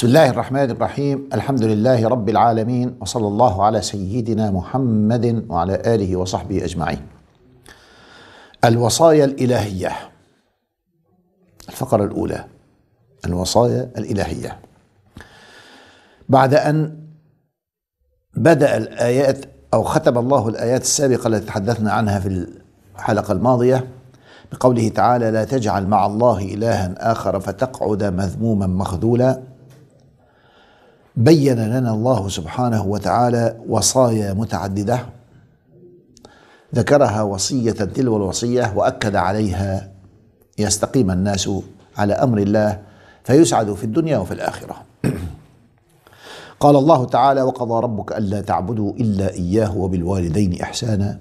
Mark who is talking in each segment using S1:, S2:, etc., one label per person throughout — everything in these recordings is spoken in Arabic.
S1: بسم الله الرحمن الرحيم الحمد لله رب العالمين وصلى الله على سيدنا محمد وعلى اله وصحبه اجمعين الوصايا الالهيه الفقره الاولى الوصايا الالهيه بعد ان بدا الايات او ختم الله الايات السابقه التي تحدثنا عنها في الحلقه الماضيه بقوله تعالى لا تجعل مع الله الها اخر فتقعد مذموما مخذولا بين لنا الله سبحانه وتعالى وصايا متعدده ذكرها وصيه تلو الوصيه واكد عليها يستقيم الناس على امر الله فيسعد في الدنيا وفي الاخره قال الله تعالى وقضى ربك الا تعبدوا الا اياه وبالوالدين احسانا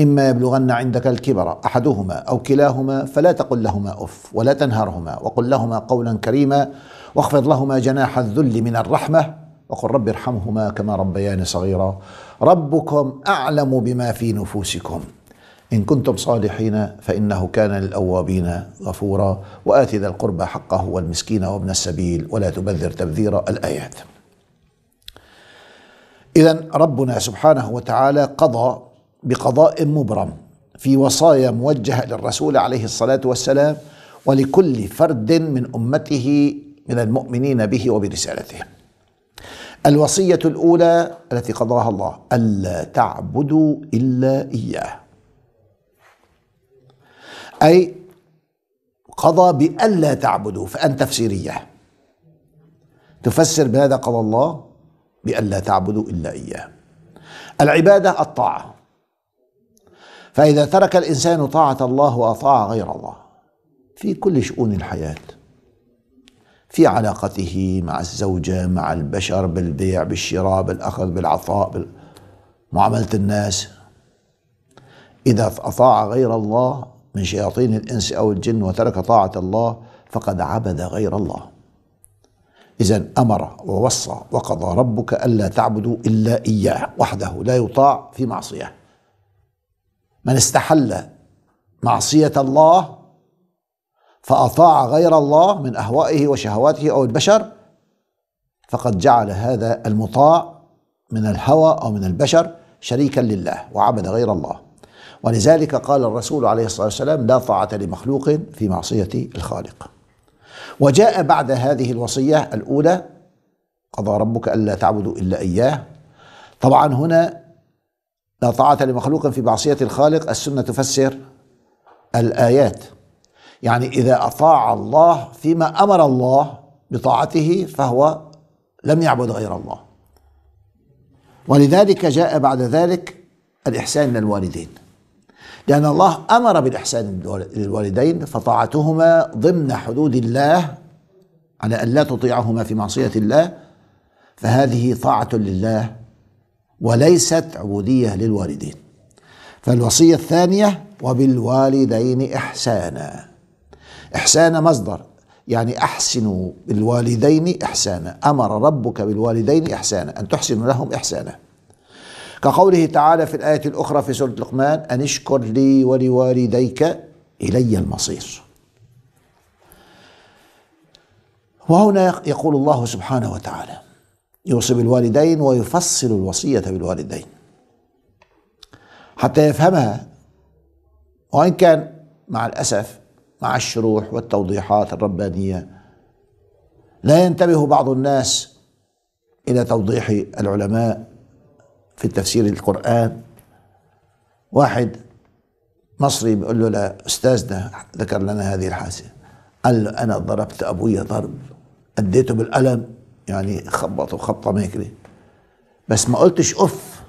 S1: اما يبلغن عندك الكبر احدهما او كلاهما فلا تقل لهما اف ولا تنهرهما وقل لهما قولا كريما واخفض لهما جناح الذل من الرحمة وقل رب ارحمهما كما ربياني صغيرا ربكم أعلم بما في نفوسكم إن كنتم صالحين فإنه كان للأوابين غفورا وآت ذا القربى حقه والمسكين وابن السبيل ولا تبذر تبذيرا الآيات إذا ربنا سبحانه وتعالى قضى بقضاء مبرم في وصايا موجهة للرسول عليه الصلاة والسلام ولكل فرد من أمته من المؤمنين به وبرسالته الوصية الأولى التي قضاها الله ألا تعبدوا إلا إياه أي قضى بألا تعبدوا فأن تفسيرية تفسر بهذا قضى الله بألا تعبدوا إلا إياه العبادة الطاعة فإذا ترك الإنسان طاعة الله وأطاع غير الله في كل شؤون الحياة في علاقته مع الزوجة مع البشر بالبيع بالشراء بالأخذ بالعطاء معاملة الناس إذا أطاع غير الله من شياطين الإنس أو الجن وترك طاعة الله فقد عبد غير الله إذا أمر ووصى وقضى ربك ألا تعبدوا إلا إياه وحده لا يطاع في معصية من استحل معصية الله فأطاع غير الله من أهوائه وشهواته أو البشر فقد جعل هذا المطاع من الهوى أو من البشر شريكا لله وعبد غير الله ولذلك قال الرسول عليه الصلاة والسلام لا طاعة لمخلوق في معصية الخالق وجاء بعد هذه الوصية الأولى قضى ربك ألا تعبدوا إلا إياه طبعا هنا لا طاعة لمخلوق في معصية الخالق السنة تفسر الآيات يعني إذا أطاع الله فيما أمر الله بطاعته فهو لم يعبد غير الله ولذلك جاء بعد ذلك الإحسان للوالدين لأن الله أمر بالإحسان للوالدين فطاعتهما ضمن حدود الله على أن لا تطيعهما في معصية الله فهذه طاعة لله وليست عبودية للوالدين فالوصية الثانية وبالوالدين إحسانا إحسان مصدر يعني أحسنوا بالوالدين إحسانا أمر ربك بالوالدين إحسانا أن تحسن لهم إحسانا كقوله تعالى في الآية الأخرى في سورة لقمان أن اشكر لي ولوالديك إلي المصير وهنا يقول الله سبحانه وتعالى يوصي بالوالدين ويفصل الوصية بالوالدين حتى يفهمها وإن كان مع الأسف مع الشروح والتوضيحات الربانية لا ينتبه بعض الناس إلى توضيح العلماء في تفسير القرآن واحد مصري بيقول له لا ذكر لنا هذه الحادثة قال له أنا ضربت أبويا ضرب أديته بالقلم يعني خبطه خبطة ماكري بس ما قلتش أف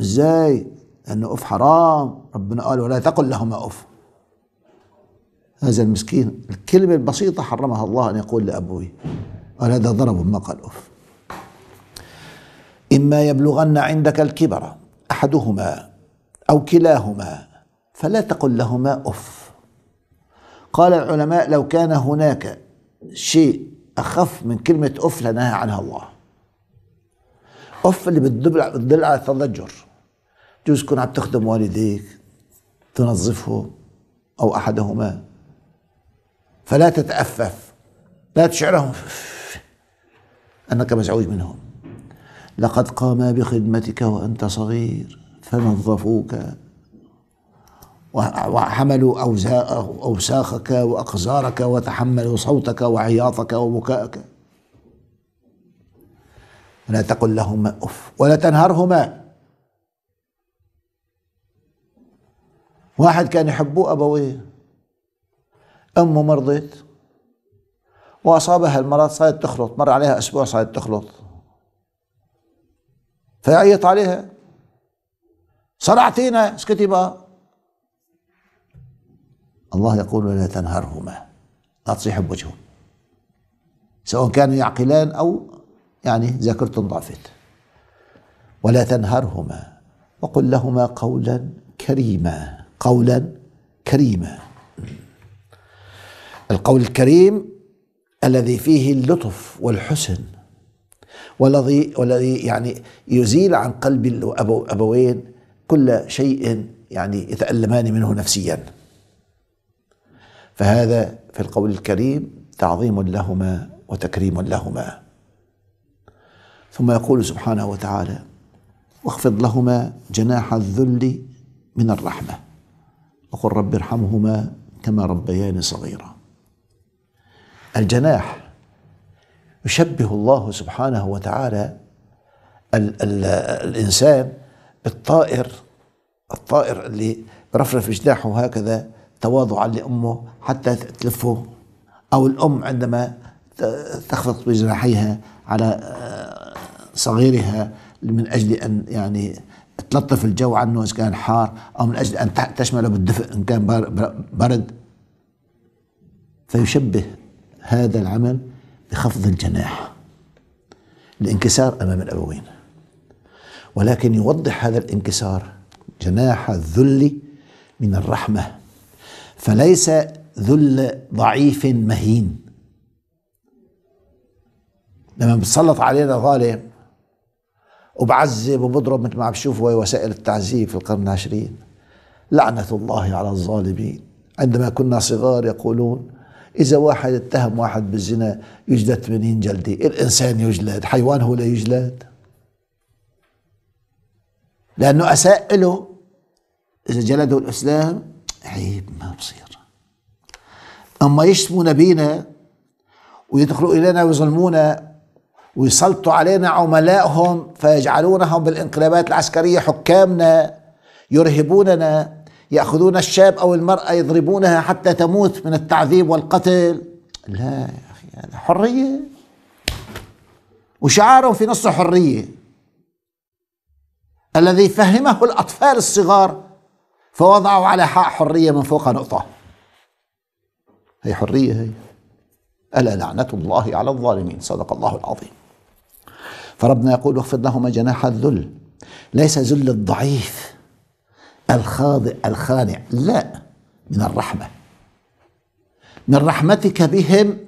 S1: إزاي لأنه أف حرام ربنا قال ولا تقل لهما أف هذا المسكين الكلمة البسيطة حرمها الله أن يقول لأبوي قال هذا ضرب ما قال أف إما يبلغن عندك الكبر أحدهما أو كلاهما فلا تقل لهما أف قال العلماء لو كان هناك شيء أخف من كلمة أف لنهى عنها الله أف اللي بتدل على التضجر جوز تكون عم تخدم والديك تنظفه أو أحدهما فلا تتأفف لا تشعرهم أنك مزعوج منهم لقد قاما بخدمتك وأنت صغير فنظفوك وحملوا أوساخك وأقذارك وتحملوا صوتك وعياطك وبكاءك ولا تقل لهما أف ولا تنهرهما واحد كان يحبوه أبويه أمه مرضت وأصابها المرض صارت تخلط مر عليها أسبوع صارت تخلط فيعيط عليها صرعتينا اسكتي بقى الله يقول ولا تنهرهما لا تصيح بوجهه سواء كانوا يعقلان أو يعني ذاكرتهم ضعفت ولا تنهرهما وقل لهما قولا كريما قولا كريما القول الكريم الذي فيه اللطف والحسن والذي والذي يعني يزيل عن قلب الابوين كل شيء يعني يتألمان منه نفسيا فهذا في القول الكريم تعظيم لهما وتكريم لهما ثم يقول سبحانه وتعالى واخفض لهما جناح الذل من الرحمه وقل رب ارحمهما كما ربياني صغيرا الجناح يشبه الله سبحانه وتعالى ال ال الإنسان بالطائر الطائر اللي برفرف جناحه هكذا تواضعا لأمه حتى تلفه أو الأم عندما تخفق بجناحيها على آه، صغيرها من أجل أن يعني تلطف الجو عنه إذا كان حار أو من أجل أن تشمله بالدفء إن كان برد فيشبه هذا العمل بخفض الجناح الانكسار أمام الأبوين ولكن يوضح هذا الانكسار جناح الذل من الرحمة فليس ذل ضعيف مهين لما بتسلط علينا ظالم وبعذب وبضرب مثل ما عم بشوفوا وسائل التعذيب في القرن العشرين لعنة الله على الظالمين عندما كنا صغار يقولون إذا واحد اتهم واحد بالزنا يجلد 80 جلدة الإنسان يجلد حيوان هو لا يجلد لأنه أساء له إذا جلده الإسلام عيب ما بصير أما يشتموا نبينا ويدخلوا إلينا ويظلمونا ويسلطوا علينا عملائهم فيجعلونهم بالانقلابات العسكرية حكامنا يرهبوننا يأخذون الشاب أو المرأة يضربونها حتى تموت من التعذيب والقتل لا يا أخي هذا حرية وشعارهم في نص حرية الذي فهمه الأطفال الصغار فوضعوا على حاء حرية من فوق نقطة هي حرية هي ألا لعنة الله على الظالمين صدق الله العظيم فربنا يقول واخفض لهما جناح الذل ليس ذل الضعيف الخاضع الخانع لا من الرحمة من رحمتك بهم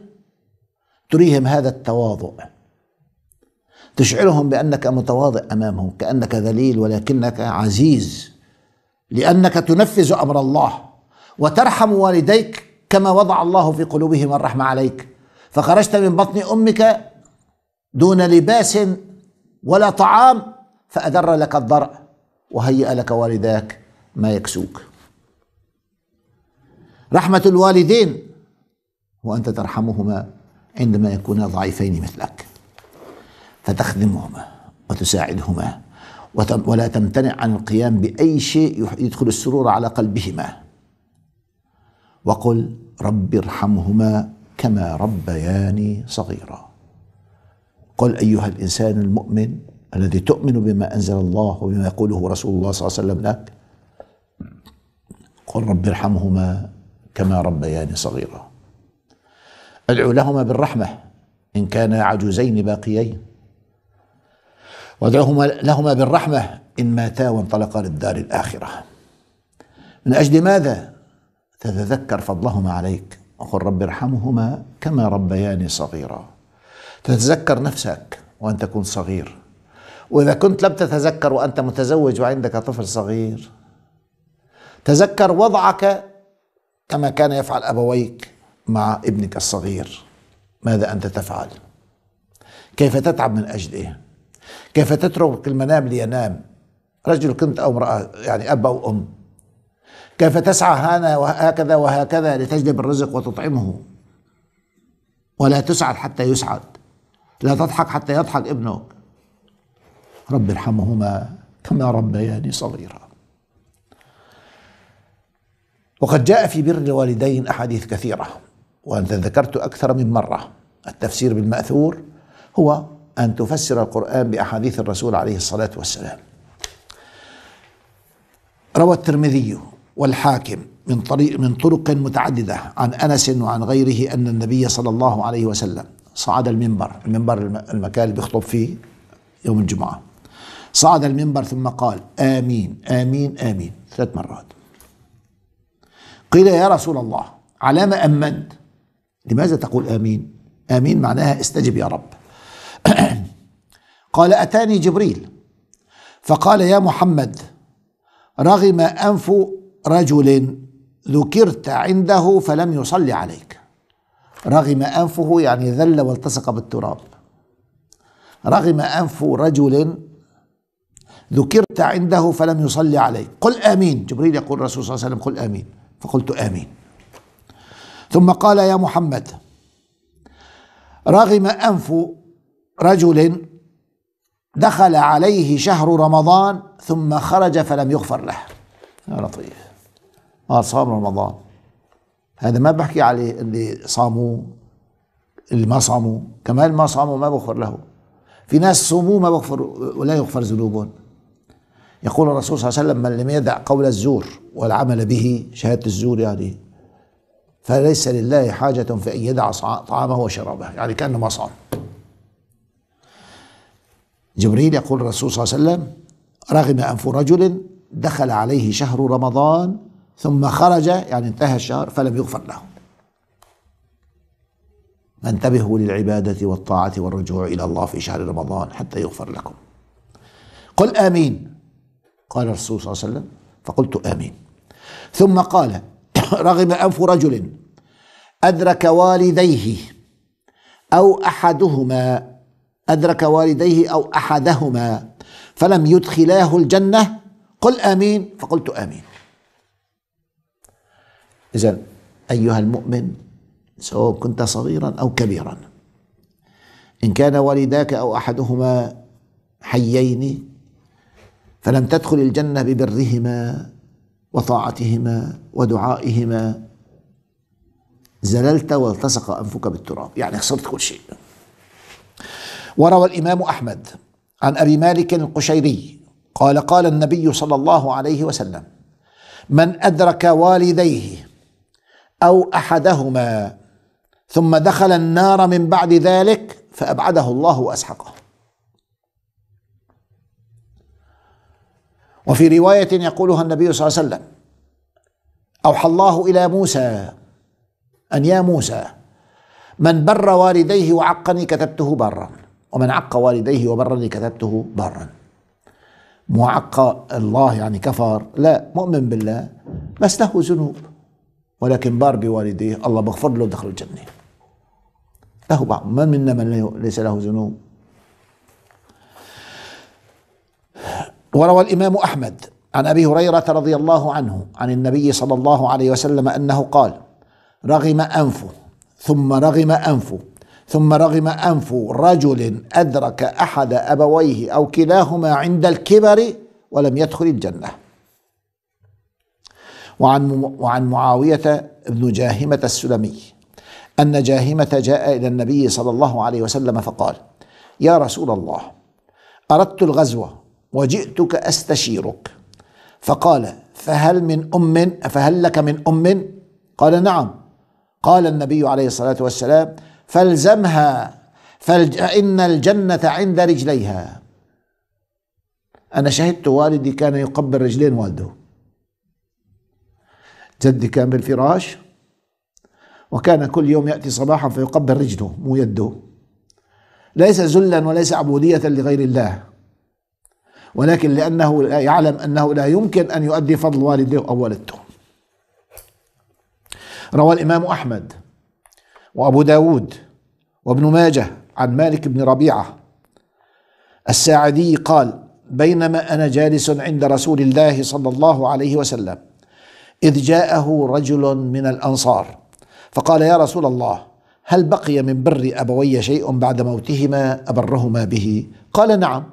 S1: تريهم هذا التواضع تشعرهم بأنك متواضع أمامهم كأنك ذليل ولكنك عزيز لأنك تنفذ أمر الله وترحم والديك كما وضع الله في قلوبهم الرحمة عليك فخرجت من بطن أمك دون لباس ولا طعام فأدر لك الضرع وهيأ لك والداك ما يكسوك رحمة الوالدين وأنت ترحمهما عندما يكونا ضعيفين مثلك فتخدمهما وتساعدهما ولا تمتنع عن القيام بأي شيء يدخل السرور على قلبهما وقل رب ارحمهما كما ربياني صغيرا قل أيها الإنسان المؤمن الذي تؤمن بما أنزل الله وبما يقوله رسول الله صلى الله عليه وسلم لك قل رب ارحمهما كما ربياني صغيرا ادعو لهما بالرحمه ان كانا عجوزين باقيين وادعوهما لهما بالرحمه ان ماتا وانطلقا للدار الاخره من اجل ماذا تتذكر فضلهما عليك وقل رب ارحمهما كما ربياني صغيرا تتذكر نفسك وانت تكون صغير واذا كنت لم تتذكر وانت متزوج وعندك طفل صغير تذكر وضعك كما كان يفعل أبويك مع ابنك الصغير ماذا أنت تفعل كيف تتعب من أجله إيه؟ كيف تترك المنام لينام رجل كنت أو امرأة يعني أب أو أم كيف تسعى هنا وهكذا وهكذا لتجلب الرزق وتطعمه ولا تسعد حتى يسعد لا تضحك حتى يضحك ابنك رب ارحمهما كما ربياني صغيرا وقد جاء في بر الوالدين أحاديث كثيرة وأنت ذكرت أكثر من مرة التفسير بالمأثور هو أن تفسر القرآن بأحاديث الرسول عليه الصلاة والسلام روى الترمذي والحاكم من طريق من طرق متعددة عن أنس وعن غيره أن النبي صلى الله عليه وسلم صعد المنبر المنبر المكان اللي بيخطب فيه يوم الجمعة صعد المنبر ثم قال آمين آمين آمين ثلاث مرات قيل يا رسول الله على ما أمنت لماذا تقول آمين آمين معناها استجب يا رب قال أتاني جبريل فقال يا محمد رغم أنف رجل ذكرت عنده فلم يصلي عليك رغم أنفه يعني ذل والتصق بالتراب رغم أنف رجل ذكرت عنده فلم يصلي عليك قل آمين جبريل يقول الرسول صلى الله عليه وسلم قل آمين فقلت آمين ثم قال يا محمد رغم أنف رجل دخل عليه شهر رمضان ثم خرج فلم يغفر له يا لطيف قال صام رمضان هذا ما بحكي عليه اللي صاموا اللي ما صاموا كمان ما صاموا ما بغفر له في ناس صوموا ما بغفر ولا يغفر ذنوبهم يقول الرسول صلى الله عليه وسلم من لم يدع قول الزور والعمل به شهادة الزور يعني فليس لله حاجة في أن يدع طعامه وشرابه يعني كأنه ما صام جبريل يقول الرسول صلى الله عليه وسلم رغم أنف رجل دخل عليه شهر رمضان ثم خرج يعني انتهى الشهر فلم يغفر له فانتبهوا للعبادة والطاعة والرجوع إلى الله في شهر رمضان حتى يغفر لكم قل آمين قال الرسول صلى الله عليه وسلم فقلت آمين ثم قال رغم أنف رجل أدرك والديه أو أحدهما أدرك والديه أو أحدهما فلم يدخلاه الجنة قل آمين فقلت آمين إذا أيها المؤمن سواء كنت صغيرا أو كبيرا إن كان والداك أو أحدهما حيين فلم تدخل الجنه ببرهما وطاعتهما ودعائهما زللت والتصق انفك بالتراب يعني خسرت كل شيء وروى الامام احمد عن ابي مالك القشيري قال قال النبي صلى الله عليه وسلم من ادرك والديه او احدهما ثم دخل النار من بعد ذلك فابعده الله واسحقه وفي رواية يقولها النبي صلى الله عليه وسلم أوحى الله إلى موسى أن يا موسى من بر والديه وعقني كتبته برا ومن عق والديه وبرني كتبته برا معق الله يعني كفر لا مؤمن بالله بس له ذنوب ولكن بار بوالديه الله بغفر له دخل الجنة له بعض من منا من ليس له ذنوب وروى الامام احمد عن ابي هريره رضي الله عنه عن النبي صلى الله عليه وسلم انه قال رغم انفه ثم رغم انفه ثم رغم انف رجل ادرك احد ابويه او كلاهما عند الكبر ولم يدخل الجنه وعن وعن معاويه بن جاهمه السلمي ان جاهمه جاء الى النبي صلى الله عليه وسلم فقال يا رسول الله اردت الغزوه وجئتك استشيرك فقال فهل من ام فهل لك من ام قال نعم قال النبي عليه الصلاه والسلام فالزمها فان الجنه عند رجليها انا شهدت والدي كان يقبل رجلين والده جدي كان بالفراش وكان كل يوم ياتي صباحا فيقبل رجله مو يده ليس ذلا وليس عبوديه لغير الله ولكن لأنه لا يعلم أنه لا يمكن أن يؤدي فضل والده أو والدته روى الإمام أحمد وأبو داود وابن ماجه عن مالك بن ربيعة الساعدي قال بينما أنا جالس عند رسول الله صلى الله عليه وسلم إذ جاءه رجل من الأنصار فقال يا رسول الله هل بقي من بر أبوي شيء بعد موتهما أبرهما به قال نعم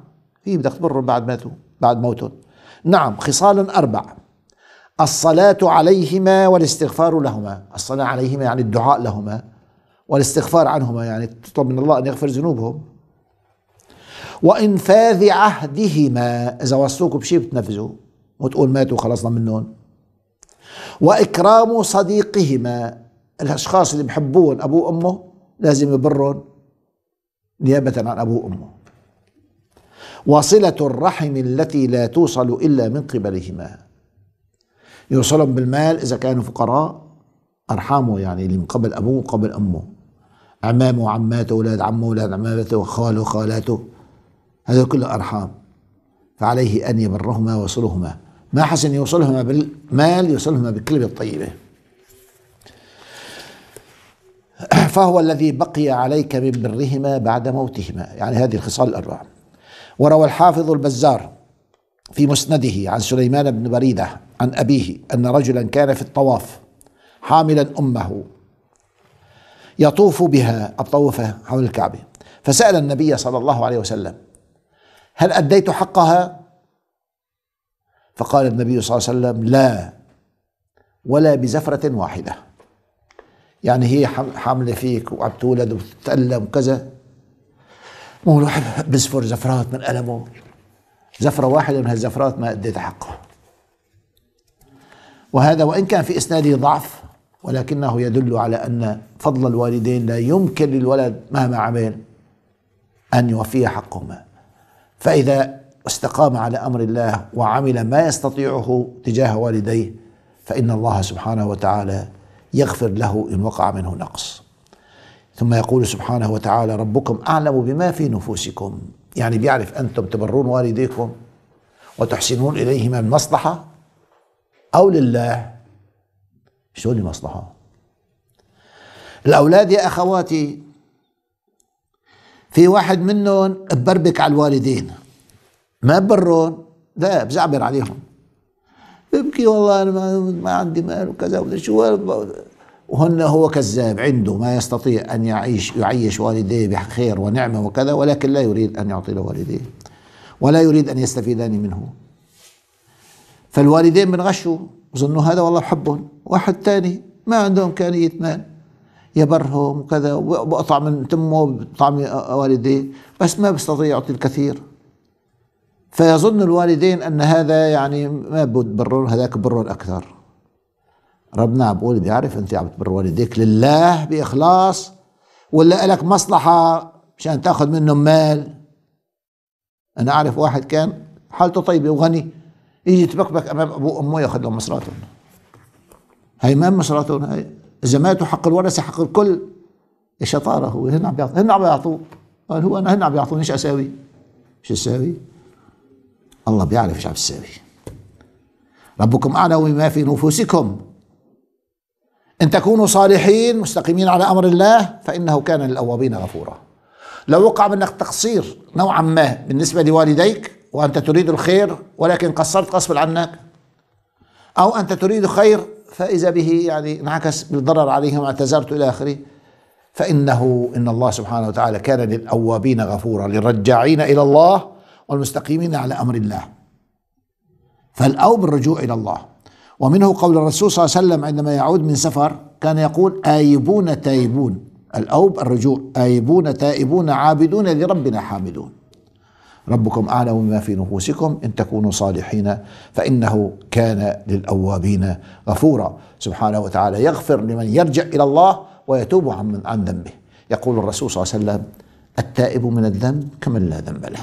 S1: هي بدك تبرهم بعد ماتوا بعد موتهم نعم خصال أربع الصلاة عليهما والاستغفار لهما الصلاة عليهما يعني الدعاء لهما والاستغفار عنهما يعني تطلب من الله أن يغفر ذنوبهم وإنفاذ عهدهما إذا وصوك بشيء بتنفذوا وتقول ماتوا خلصنا منهم وإكرام صديقهما الأشخاص اللي بحبون أبوه وأمه لازم يبرهم نيابة عن أبوه وأمه وصلة الرحم التي لا توصل إلا من قبلهما يوصلهم بالمال إذا كانوا فقراء أرحامه يعني اللي من قبل أبوه وقبل أمه عمامه وعماته أولاد عمه أولاد عماته وخاله وخالاته هذا كله أرحام فعليه أن يبرهما ويوصلهما ما حسن يوصلهما بالمال يوصلهما بالكلمة الطيبة فهو الذي بقي عليك من برهما بعد موتهما يعني هذه الخصال الأربعة وروى الحافظ البزار في مسنده عن سليمان بن بريدة عن أبيه أن رجلا كان في الطواف حاملا أمه يطوف بها الطوفة حول الكعبة فسأل النبي صلى الله عليه وسلم هل أديت حقها؟ فقال النبي صلى الله عليه وسلم لا ولا بزفرة واحدة يعني هي حاملة فيك وعم تولد وتتألم وكذا مو الواحد بيسفر زفرات من ألمه زفرة واحدة من هالزفرات ما أديت حقه وهذا وإن كان في إسناده ضعف ولكنه يدل على أن فضل الوالدين لا يمكن للولد مهما عمل أن يوفي حقهما فإذا استقام على أمر الله وعمل ما يستطيعه تجاه والديه فإن الله سبحانه وتعالى يغفر له إن وقع منه نقص ثم يقول سبحانه وتعالى ربكم أعلم بما في نفوسكم يعني بيعرف أنتم تبرون والديكم وتحسنون إليهما المصلحة أو لله شو المصلحة الأولاد يا أخواتي في واحد منهم ببربك على الوالدين ما برون لا بزعبر عليهم ببكي والله انا ما عندي مال وكذا ولا شو هن هو كذاب عنده ما يستطيع أن يعيش يعيش والديه بخير ونعمة وكذا ولكن لا يريد أن يعطي لوالديه ولا يريد أن يستفيدان منه فالوالدين من غشوا ظنوا هذا والله بحبهم واحد ثاني ما عنده إمكانية مال يبرهم وكذا وبقطع من تمه بطعم والديه بس ما بيستطيع يعطي الكثير فيظن الوالدين أن هذا يعني ما بد هذاك برهم أكثر ربنا بقول بيعرف انت عم تبر والديك لله باخلاص ولا لك مصلحه مشان تاخذ منهم مال انا اعرف واحد كان حالته طيبه وغني يجي تبكبك امام ابوه وامه ياخذ لهم مصراتهم هي ما مصراتهم هي اذا ماتوا حق الورثه حق الكل الشطاره هو هن عم بيعطوا هن عم بيعطوه قال هو انا هن عم بيعطوني ايش اساوي؟ ايش اساوي؟ الله بيعرف ايش عم تساوي ربكم اعلم بما في نفوسكم إن تكونوا صالحين مستقيمين على أمر الله فإنه كان للأوابين غفورا لو وقع منك تقصير نوعا ما بالنسبة لوالديك وأنت تريد الخير ولكن قصرت غصبا عنك أو أنت تريد خير فإذا به يعني انعكس بالضرر عليهم اعتذرت إلى آخره فإنه إن الله سبحانه وتعالى كان للأوابين غفورا للرجاعين إلى الله والمستقيمين على أمر الله فالأوب الرجوع إلى الله ومنه قول الرسول صلى الله عليه وسلم عندما يعود من سفر كان يقول آيبون تائبون الأوب الرجوع آيبون تائبون عابدون لربنا حامدون ربكم أعلم بما في نفوسكم إن تكونوا صالحين فإنه كان للأوابين غفورا سبحانه وتعالى يغفر لمن يرجع إلى الله ويتوب عن عن ذنبه يقول الرسول صلى الله عليه وسلم التائب من الذنب كمن لا ذنب له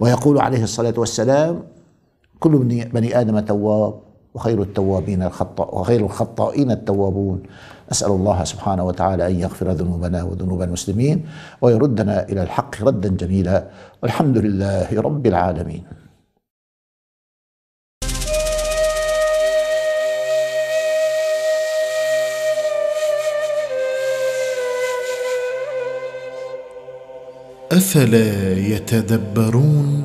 S1: ويقول عليه الصلاة والسلام كل بني آدم تواب وخير التوابين الخطأ وخير الخطائين التوابون نسأل الله سبحانه وتعالى أن يغفر ذنوبنا وذنوب المسلمين ويردنا إلى الحق ردا جميلا والحمد لله رب العالمين افلا يتدبرون